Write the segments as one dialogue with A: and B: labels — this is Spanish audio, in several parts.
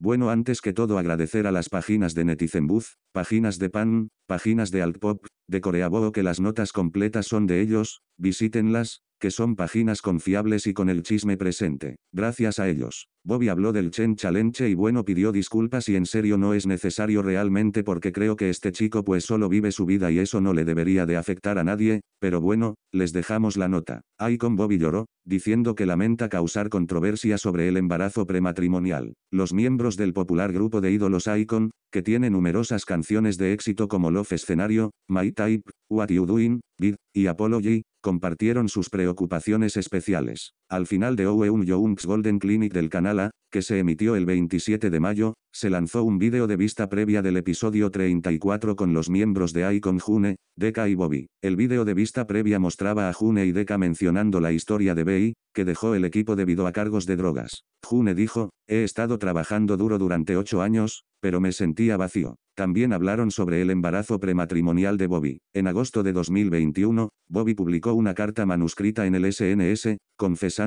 A: Bueno antes que todo agradecer a las páginas de Netizen páginas de Pan, páginas de Altpop, de coreaboo que las notas completas son de ellos, visítenlas, que son páginas confiables y con el chisme presente. Gracias a ellos. Bobby habló del Chen Chalenche y bueno pidió disculpas y en serio no es necesario realmente porque creo que este chico pues solo vive su vida y eso no le debería de afectar a nadie, pero bueno, les dejamos la nota. Icon Bobby lloró, diciendo que lamenta causar controversia sobre el embarazo prematrimonial. Los miembros del popular grupo de ídolos Icon, que tiene numerosas canciones de éxito como Love Scenario, My Type, What You Doing, Beat, y Apology, Compartieron sus preocupaciones especiales. Al final de un Young's Golden Clinic del canal A, que se emitió el 27 de mayo, se lanzó un vídeo de vista previa del episodio 34 con los miembros de Icon June, Deka y Bobby. El video de vista previa mostraba a June y Deka mencionando la historia de Bey, que dejó el equipo debido a cargos de drogas. June dijo, he estado trabajando duro durante ocho años, pero me sentía vacío. También hablaron sobre el embarazo prematrimonial de Bobby. En agosto de 2021, Bobby publicó una carta manuscrita en el SNS, confesando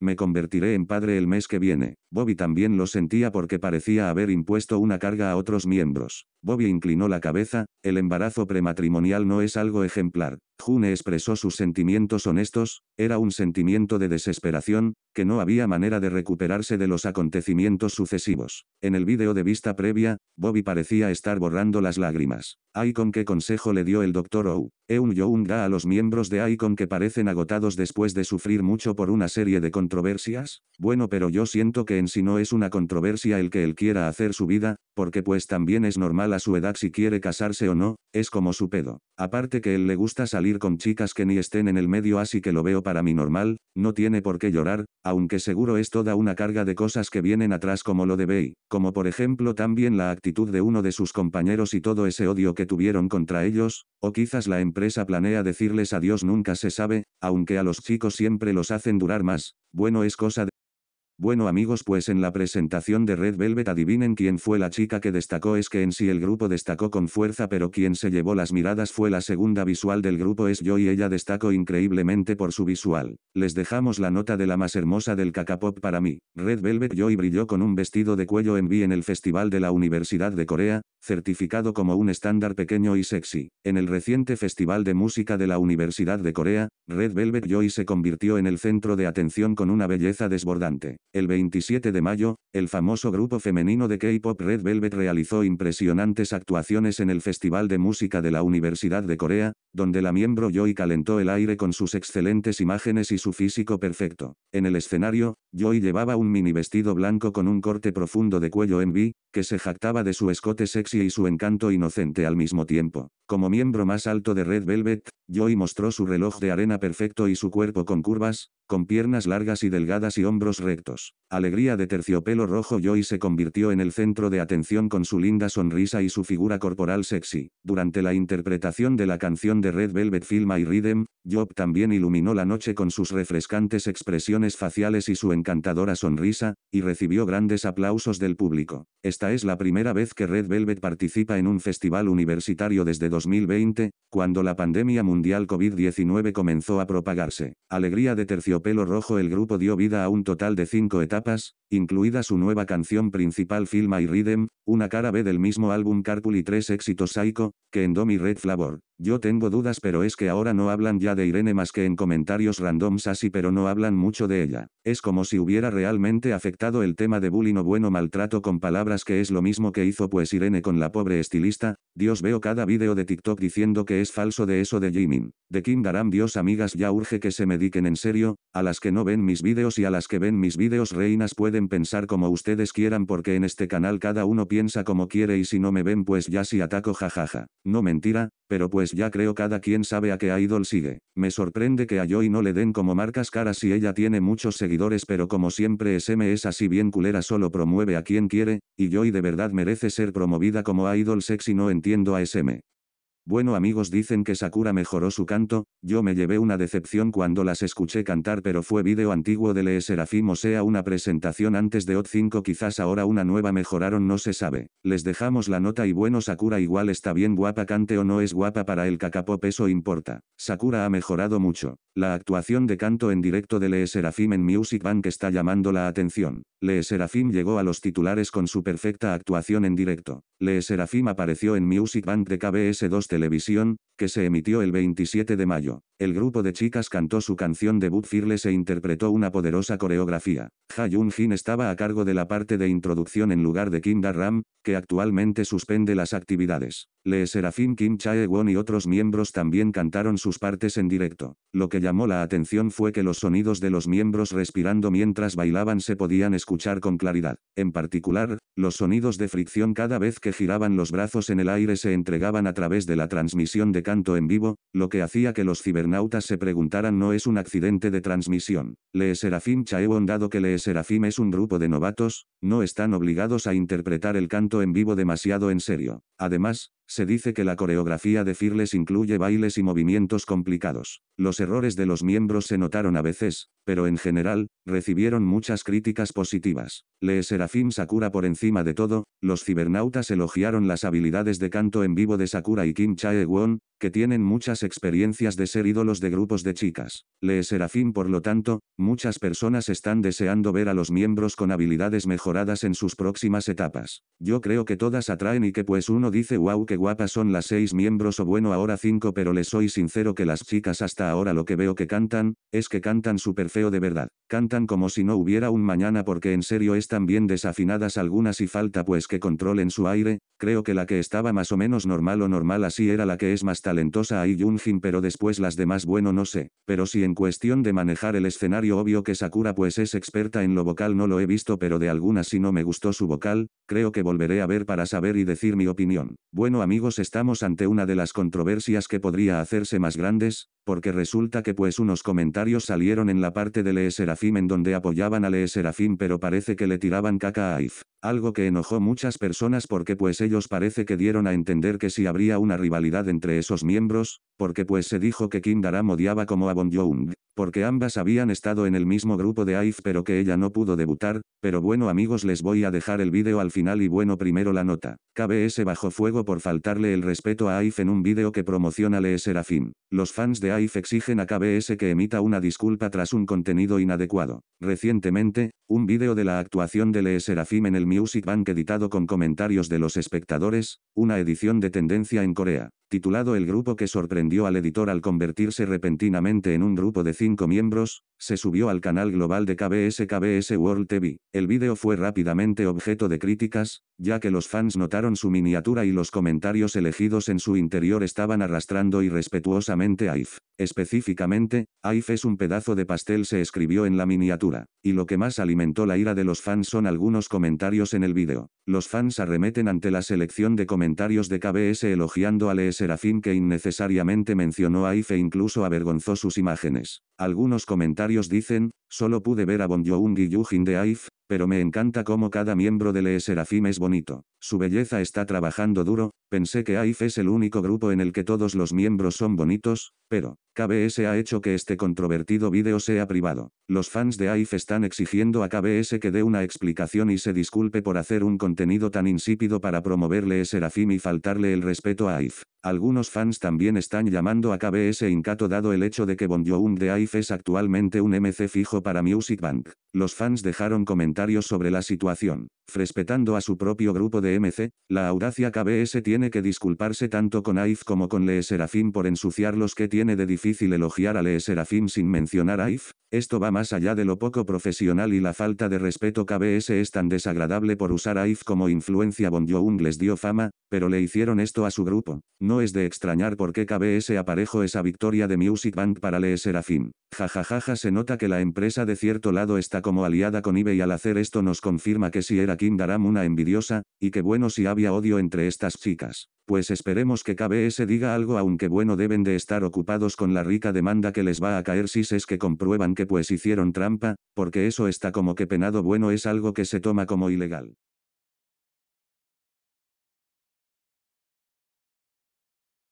A: me convertiré en padre el mes que viene. Bobby también lo sentía porque parecía haber impuesto una carga a otros miembros. Bobby inclinó la cabeza, el embarazo prematrimonial no es algo ejemplar. June expresó sus sentimientos honestos, era un sentimiento de desesperación, que no había manera de recuperarse de los acontecimientos sucesivos. En el vídeo de vista previa, Bobby parecía estar borrando las lágrimas. Icon qué consejo le dio el Dr. Ou. Eun Young da a los miembros de Icon que parecen agotados después de sufrir mucho por una serie de controversias? Bueno pero yo siento que en sí no es una controversia el que él quiera hacer su vida, porque pues también es normal a su edad si quiere casarse o no, es como su pedo. Aparte que él le gusta salir con chicas que ni estén en el medio así que lo veo para mí normal, no tiene por qué llorar, aunque seguro es toda una carga de cosas que vienen atrás como lo de Bey, como por ejemplo también la actitud de uno de sus compañeros y todo ese odio que tuvieron contra ellos, o quizás la empresa planea decirles adiós nunca se sabe, aunque a los chicos siempre los hacen durar más, bueno es cosa de bueno amigos pues en la presentación de Red Velvet adivinen quién fue la chica que destacó es que en sí el grupo destacó con fuerza pero quien se llevó las miradas fue la segunda visual del grupo es yo y ella destacó increíblemente por su visual. Les dejamos la nota de la más hermosa del pop para mí. Red Velvet Joy brilló con un vestido de cuello en V en el Festival de la Universidad de Corea, certificado como un estándar pequeño y sexy. En el reciente Festival de Música de la Universidad de Corea, Red Velvet Joy se convirtió en el centro de atención con una belleza desbordante. El 27 de mayo, el famoso grupo femenino de K-pop Red Velvet realizó impresionantes actuaciones en el Festival de Música de la Universidad de Corea, donde la miembro Joy calentó el aire con sus excelentes imágenes y su físico perfecto. En el escenario, Joy llevaba un mini vestido blanco con un corte profundo de cuello en V, que se jactaba de su escote sexy y su encanto inocente al mismo tiempo. Como miembro más alto de Red Velvet, Joy mostró su reloj de arena perfecto y su cuerpo con curvas, con piernas largas y delgadas y hombros rectos. Alegría de terciopelo rojo Joy se convirtió en el centro de atención con su linda sonrisa y su figura corporal sexy. Durante la interpretación de la canción de Red Velvet Film y Rhythm, Job también iluminó la noche con sus refrescantes expresiones faciales y su encantadora sonrisa, y recibió grandes aplausos del público. Esta es la primera vez que Red Velvet participa en un festival universitario desde 2020, cuando la pandemia mundial COVID-19 comenzó a propagarse. Alegría de terciopelo rojo el grupo dio vida a un total de cinco etapas, incluida su nueva canción principal Film y Rhythm, una cara B del mismo álbum Carpool y tres éxitos Psycho, que en mi Red Flavor. Yo tengo dudas pero es que ahora no hablan ya de Irene más que en comentarios randoms así pero no hablan mucho de ella. Es como si hubiera realmente afectado el tema de bullying o bueno maltrato con palabras que es lo mismo que hizo pues Irene con la pobre estilista. Dios veo cada vídeo de TikTok diciendo que es falso de eso de Jimin. De Kim Daram Dios amigas ya urge que se me mediquen en serio, a las que no ven mis videos y a las que ven mis videos reinas pueden pensar como ustedes quieran porque en este canal cada uno piensa como quiere y si no me ven pues ya si ataco jajaja. No mentira, pero pues pues ya creo cada quien sabe a qué idol sigue. Me sorprende que a Joy no le den como marcas caras si ella tiene muchos seguidores pero como siempre SM es así bien culera solo promueve a quien quiere, y Joy de verdad merece ser promovida como idol sexy no entiendo a SM. Bueno amigos dicen que Sakura mejoró su canto, yo me llevé una decepción cuando las escuché cantar pero fue vídeo antiguo de Le Serafim o sea una presentación antes de OT5 quizás ahora una nueva mejoraron no se sabe. Les dejamos la nota y bueno Sakura igual está bien guapa cante o no es guapa para el Kakapop eso importa. Sakura ha mejorado mucho. La actuación de canto en directo de Le Serafim en Music Bank está llamando la atención. Le Serafim llegó a los titulares con su perfecta actuación en directo. Le Serafim apareció en Music Bank de KBS 2 Televisión, que se emitió el 27 de mayo. El grupo de chicas cantó su canción debut Fearless e interpretó una poderosa coreografía. Ha jun estaba a cargo de la parte de introducción en lugar de Kim da ram que actualmente suspende las actividades. Lee Serafim Kim chae y otros miembros también cantaron sus partes en directo. Lo que llamó la atención fue que los sonidos de los miembros respirando mientras bailaban se podían escuchar con claridad. En particular, los sonidos de fricción cada vez que giraban los brazos en el aire se entregaban a través de la transmisión de canto en vivo, lo que hacía que los cibernautas se preguntaran no es un accidente de transmisión. Lee Serafim Chaewon dado que Lee Serafim es un grupo de novatos, no están obligados a interpretar el canto en vivo demasiado en serio. Además, se dice que la coreografía de Firles incluye bailes y movimientos complicados. Los errores de los miembros se notaron a veces, pero en general, recibieron muchas críticas positivas. Lee Serafim Sakura por encima de todo, los cibernautas elogiaron las habilidades de canto en vivo de Sakura y Kim Chae-won, que tienen muchas experiencias de ser ídolos de grupos de chicas. Lee Serafín por lo tanto, muchas personas están deseando ver a los miembros con habilidades mejoradas en sus próximas etapas. Yo creo que todas atraen y que pues uno dice wow qué guapas son las seis miembros o bueno ahora cinco pero les soy sincero que las chicas hasta ahora lo que veo que cantan, es que cantan súper feo de verdad. Cantan como si no hubiera un mañana porque en serio están bien desafinadas algunas y falta pues que controlen su aire, creo que la que estaba más o menos normal o normal así era la que es más tarde talentosa hay y pero después las demás bueno no sé, pero si en cuestión de manejar el escenario obvio que Sakura pues es experta en lo vocal no lo he visto pero de alguna sí no me gustó su vocal, creo que volveré a ver para saber y decir mi opinión. Bueno amigos estamos ante una de las controversias que podría hacerse más grandes, porque resulta que pues unos comentarios salieron en la parte de le Serafim en donde apoyaban a Lee Serafim pero parece que le tiraban caca a Aif, algo que enojó muchas personas porque pues ellos parece que dieron a entender que si habría una rivalidad entre esos miembros, porque pues se dijo que Kim Daram odiaba como a Bon porque ambas habían estado en el mismo grupo de AIF pero que ella no pudo debutar, pero bueno amigos les voy a dejar el vídeo al final y bueno primero la nota. KBS bajó fuego por faltarle el respeto a AIF en un vídeo que promociona Lee serafim Los fans de AIF exigen a KBS que emita una disculpa tras un contenido inadecuado. Recientemente, un vídeo de la actuación de Lee Serafim en el Music Bank editado con comentarios de los espectadores, una edición de tendencia en Corea, titulado El grupo que sorprendió dio al editor al convertirse repentinamente en un grupo de cinco miembros, se subió al canal global de KBS KBS World TV. El vídeo fue rápidamente objeto de críticas, ya que los fans notaron su miniatura y los comentarios elegidos en su interior estaban arrastrando irrespetuosamente a IF. Específicamente, IF es un pedazo de pastel se escribió en la miniatura, y lo que más alimentó la ira de los fans son algunos comentarios en el vídeo. Los fans arremeten ante la selección de comentarios de KBS elogiando a Lee Serafín que innecesariamente mencionó a IF e incluso avergonzó sus imágenes. Algunos comentarios dicen, solo pude ver a Bong Joon-gi Jin de AIF, pero me encanta cómo cada miembro de Le Serafim es bonito. Su belleza está trabajando duro, pensé que AIF es el único grupo en el que todos los miembros son bonitos, pero, KBS ha hecho que este controvertido vídeo sea privado. Los fans de AIF están exigiendo a KBS que dé una explicación y se disculpe por hacer un contenido tan insípido para promover Le Serafim y faltarle el respeto a AIF. Algunos fans también están llamando a KBS Incato dado el hecho de que Bon de AIF es actualmente un MC fijo para Music Bank. Los fans dejaron comentarios sobre la situación, respetando a su propio grupo de MC, la audacia KBS tiene que disculparse tanto con AIF como con Le Serafim por ensuciar los que tiene de difícil elogiar a Le Serafim sin mencionar AIF, esto va más allá de lo poco profesional y la falta de respeto KBS es tan desagradable por usar a IF como influencia Bon Joon les dio fama, pero le hicieron esto a su grupo. No es de extrañar por qué KBS aparejo esa victoria de Music Bank para leer Serafín. Jajajaja ja, se nota que la empresa de cierto lado está como aliada con y al hacer esto nos confirma que si era Kim Daram una envidiosa, y que bueno si había odio entre estas chicas pues esperemos que KBS diga algo aunque bueno deben de estar ocupados con la rica demanda que les va a caer si es que comprueban que pues hicieron trampa, porque eso está como que penado bueno es algo que se toma como ilegal.